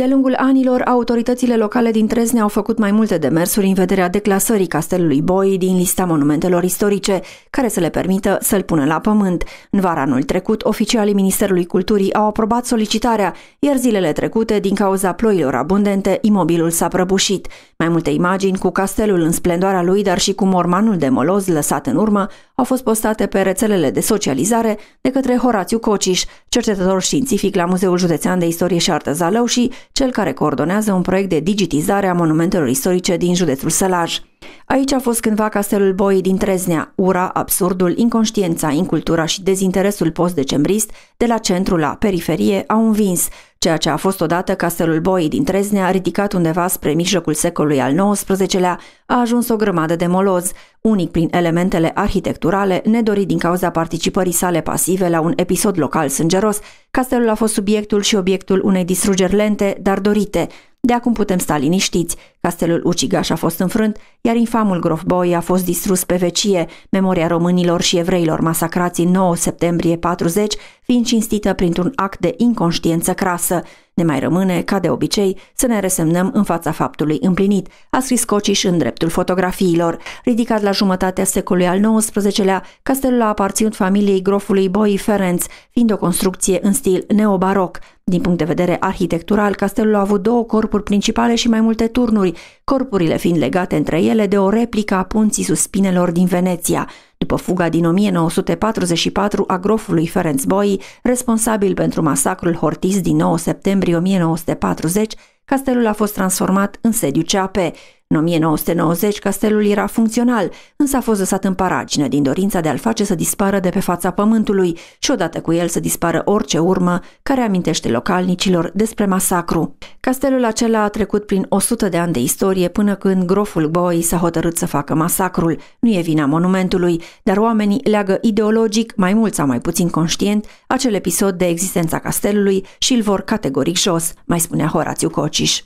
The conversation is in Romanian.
De-a lungul anilor, autoritățile locale din Trezne au făcut mai multe demersuri în vederea declasării castelului Boi din lista monumentelor istorice, care să le permită să-l pună la pământ. În vara anul trecut, oficialii Ministerului Culturii au aprobat solicitarea, iar zilele trecute, din cauza ploilor abundente, imobilul s-a prăbușit. Mai multe imagini cu castelul în splendoarea lui, dar și cu mormanul de moloz lăsat în urmă, au fost postate pe rețelele de socializare de către Horațiu Cociș, cercetător științific la Muzeul Județean de Istorie și Artă Zalău și cel care coordonează un proiect de digitizare a monumentelor istorice din județul Sălaj. Aici a fost cândva castelul Boii din Treznea, ura, absurdul, inconștiența, incultura și dezinteresul post-decembrist de la centru la periferie au învins, ceea ce a fost odată castelul Boii din Treznea, ridicat undeva spre mijlocul secolului al XIX-lea, a ajuns o grămadă de moloz, unic prin elementele arhitecturale, nedorit din cauza participării sale pasive la un episod local sângeros, castelul a fost subiectul și obiectul unei distrugeri lente, dar dorite, de acum putem sta liniștiți. Castelul ucigaș a fost înfrânt, iar infamul grof Boi a fost distrus pe vecie, memoria românilor și evreilor masacrați în 9 septembrie 40 fiind cinstită printr-un act de inconștiență crasă. Ne mai rămâne, ca de obicei, să ne resemnăm în fața faptului împlinit, a scris Cociș în dreptul fotografiilor. Ridicat la jumătatea secolului al XIX-lea, castelul a aparținut familiei grofului Boi Ferenc, fiind o construcție în stil neobaroc. Din punct de vedere arhitectural, castelul a avut două corpuri principale și mai multe turnuri, corpuri, corpurile fiind legate între ele de o replică a punții suspinelor din Veneția, după fuga din 1944 a grofului Ferenc Boi, responsabil pentru masacrul Hortis din 9 septembrie 1940, castelul a fost transformat în sediu CAP, în 1990, castelul era funcțional, însă a fost lăsat în paragină din dorința de a-l face să dispară de pe fața pământului și odată cu el să dispară orice urmă care amintește localnicilor despre masacru. Castelul acela a trecut prin 100 de ani de istorie până când groful Boi s-a hotărât să facă masacrul. Nu e vina monumentului, dar oamenii leagă ideologic, mai mult sau mai puțin conștient, acel episod de existența castelului și îl vor categoric jos, mai spunea Horațiu Cociș.